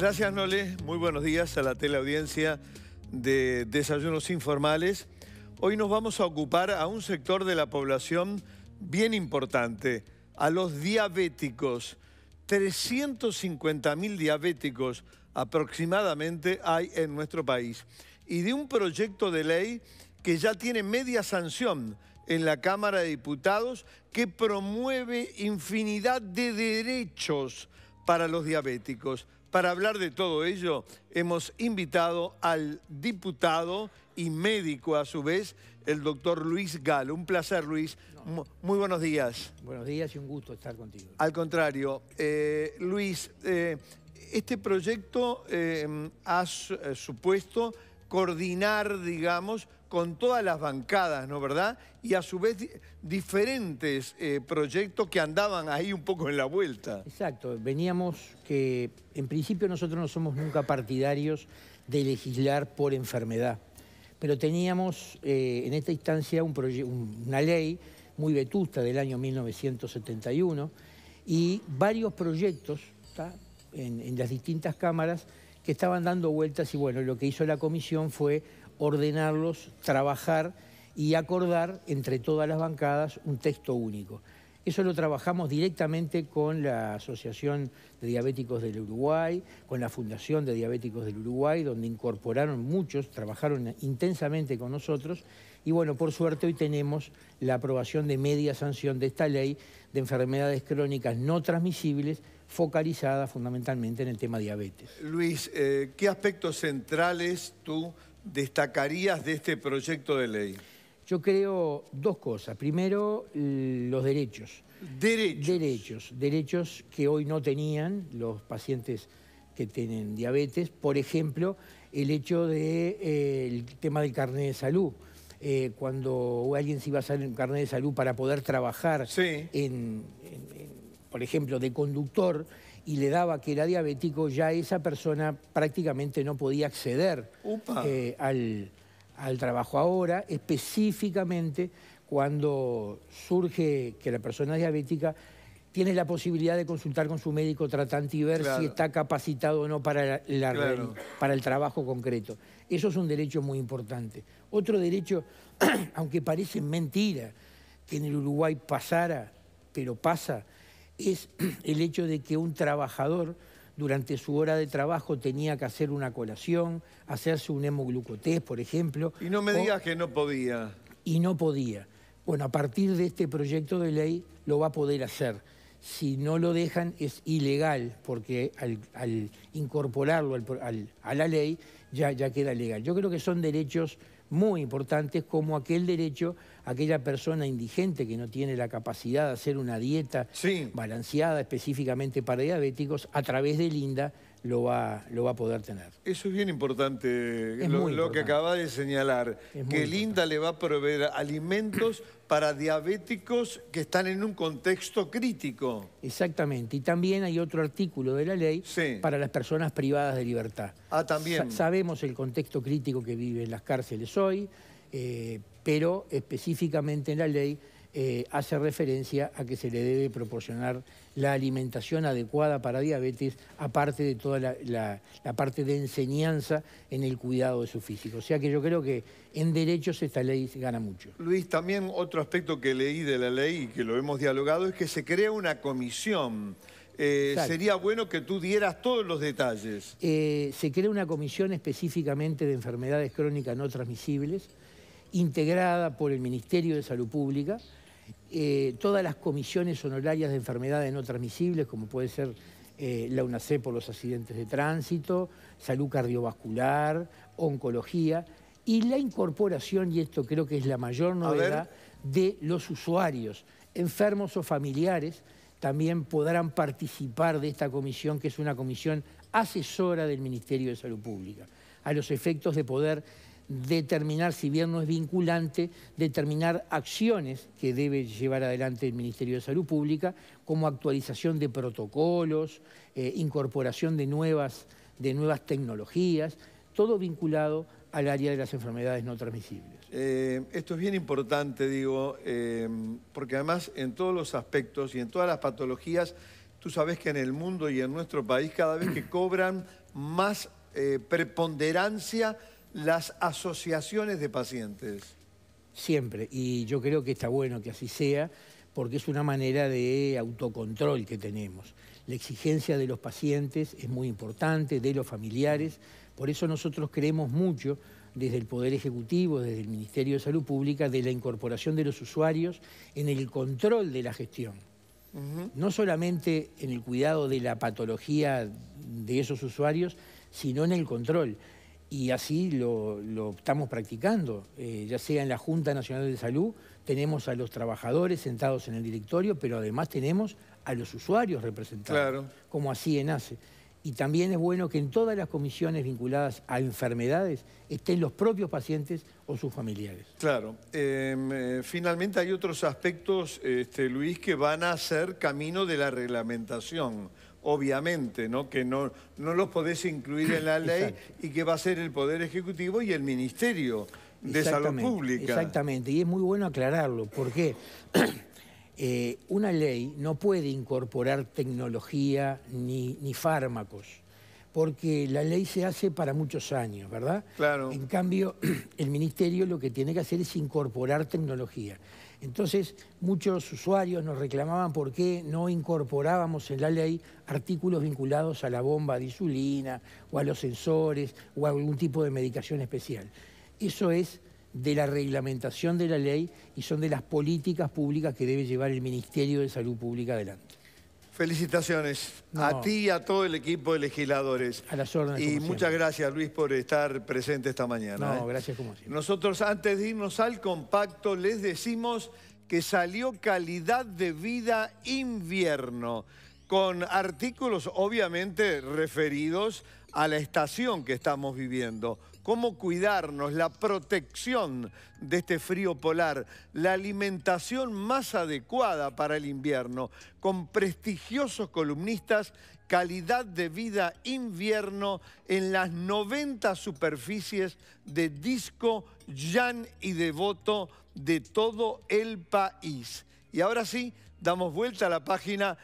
Gracias, Nole. Muy buenos días a la teleaudiencia de Desayunos Informales. Hoy nos vamos a ocupar a un sector de la población bien importante, a los diabéticos. 350.000 diabéticos aproximadamente hay en nuestro país. Y de un proyecto de ley que ya tiene media sanción en la Cámara de Diputados que promueve infinidad de derechos para los diabéticos. Para hablar de todo ello, hemos invitado al diputado y médico a su vez, el doctor Luis Galo. Un placer, Luis. Muy buenos días. Buenos días y un gusto estar contigo. Al contrario, eh, Luis, eh, este proyecto eh, ha supuesto coordinar, digamos, con todas las bancadas, ¿no verdad? Y a su vez diferentes eh, proyectos que andaban ahí un poco en la vuelta. Exacto, veníamos que en principio nosotros no somos nunca partidarios de legislar por enfermedad, pero teníamos eh, en esta instancia un una ley muy vetusta del año 1971 y varios proyectos en, en las distintas cámaras que estaban dando vueltas y bueno, lo que hizo la comisión fue ordenarlos, trabajar y acordar entre todas las bancadas un texto único. Eso lo trabajamos directamente con la Asociación de Diabéticos del Uruguay, con la Fundación de Diabéticos del Uruguay, donde incorporaron muchos, trabajaron intensamente con nosotros. Y bueno, por suerte hoy tenemos la aprobación de media sanción de esta ley de enfermedades crónicas no transmisibles, focalizada fundamentalmente en el tema diabetes. Luis, eh, ¿qué aspectos centrales tú destacarías de este proyecto de ley? Yo creo dos cosas. Primero, los derechos. Derechos. Derechos. Derechos que hoy no tenían los pacientes que tienen diabetes. Por ejemplo, el hecho del eh, tema del carnet de salud. Eh, cuando alguien se iba a hacer un carnet de salud para poder trabajar, por ejemplo, de conductor, y le daba que era diabético, ya esa persona prácticamente no podía acceder eh, al, trabajo ahora, específicamente cuando surge que la persona diabética tiene la posibilidad de consultar con su médico tratante y ver si está capacitado o no para, para el trabajo concreto. Eso es un derecho muy importante. Otro derecho, aunque parece mentira que en el Uruguay pasara, pero pasa, es el hecho de que un trabajador durante su hora de trabajo tenía que hacer una colación, hacerse un hemoglucotés, por ejemplo. Y no me digas que no podía. Y no podía. Bueno, a partir de este proyecto de ley lo va a poder hacer si no lo dejan es ilegal, porque al, incorporarlo a la ley ya, queda legal. Yo creo que son derechos muy importantes como aquel derecho aquella persona indigente que no tiene la capacidad de hacer una dieta balanceada específicamente para diabéticos a través de Linda lo va, a poder tener. Eso es bien importante, lo, que acaba de señalar, que linda INDA le va a proveer alimentos para diabéticos que están en un contexto crítico. Exactamente, y también hay otro artículo de la ley para las personas privadas de libertad. Ah, también. sabemos el contexto crítico que viven las cárceles hoy, eh, pero específicamente en la ley eh, hace referencia a que se le debe proporcionar la alimentación adecuada para diabetes, aparte de toda la, parte de enseñanza en el cuidado de su físico. O sea que yo creo que en derechos esta ley gana mucho. Luis, también otro aspecto que leí de la ley y que lo hemos dialogado es que se crea una comisión. Eh, sería bueno que tú dieras todos los detalles. Eh, se crea una comisión específicamente de enfermedades crónicas no transmisibles, integrada por el Ministerio de Salud Pública, eh, todas las comisiones honorarias de enfermedades no transmisibles, como puede ser eh, la UNACE por los accidentes de tránsito, salud cardiovascular, oncología, y la incorporación, y esto creo que es la mayor novedad, de los usuarios, enfermos o familiares, también podrán participar de esta comisión, que es una comisión asesora del Ministerio de Salud Pública, a los efectos de poder determinar, si bien no es vinculante, determinar acciones que debe llevar adelante el Ministerio de Salud Pública, como actualización de protocolos, eh, incorporación de nuevas, de nuevas tecnologías, todo vinculado al área de las enfermedades no transmisibles. Eh, esto es bien importante, digo, eh, porque además en todos los aspectos y en todas las patologías, tú sabes que en el mundo y en nuestro país cada vez que cobran más preponderancia las asociaciones de pacientes. Siempre, y yo creo que está bueno que así sea, porque es una manera de autocontrol que tenemos. La exigencia de los pacientes es muy importante, de los familiares, por eso nosotros creemos mucho desde el Poder Ejecutivo, desde el Ministerio de Salud Pública, de la incorporación de los usuarios en el control de la gestión. No solamente en el cuidado de la patología de esos usuarios, sino en el control y así lo, estamos practicando. Eh, ya sea en la Junta Nacional de Salud, tenemos a los trabajadores sentados en el directorio, pero además tenemos a los usuarios representados, como así en ACE. Y también es bueno que en todas las comisiones vinculadas a enfermedades estén los propios pacientes o sus familiares. Claro. Em, eh, finalmente hay otros aspectos, este, Luis, que van a ser camino de la reglamentación obviamente, ¿no? que no, no los podés incluir en la ley y que va a ser el Poder Ejecutivo y el Ministerio de Salud Pública. Exactamente, y es muy bueno aclararlo, porque eh, una ley no puede incorporar tecnología ni, ni fármacos porque la ley se hace para muchos años, ¿verdad? Claro. En cambio, el ministerio lo que tiene que hacer es incorporar tecnología. Entonces, muchos usuarios nos reclamaban por qué no incorporábamos en la ley artículos vinculados a la bomba de insulina o a los sensores o a algún tipo de medicación especial. Eso es de la reglamentación de la ley y son de las políticas públicas que debe llevar el Ministerio de Salud Pública adelante. Felicitaciones a ti y a todo el equipo de legisladores. A las órdenes. Y muchas gracias, Luis, por estar presente esta mañana. No, ¿eh? gracias como siempre. Nosotros, antes de irnos al compacto, les decimos que salió calidad de vida invierno con artículos obviamente referidos a la estación que estamos viviendo. Cómo cuidarnos, la protección de este frío polar, la alimentación más adecuada para el invierno, con prestigiosos columnistas, calidad de vida invierno en las 90 superficies de disco, llan y devoto de todo el país. Y ahora sí, damos vuelta a la página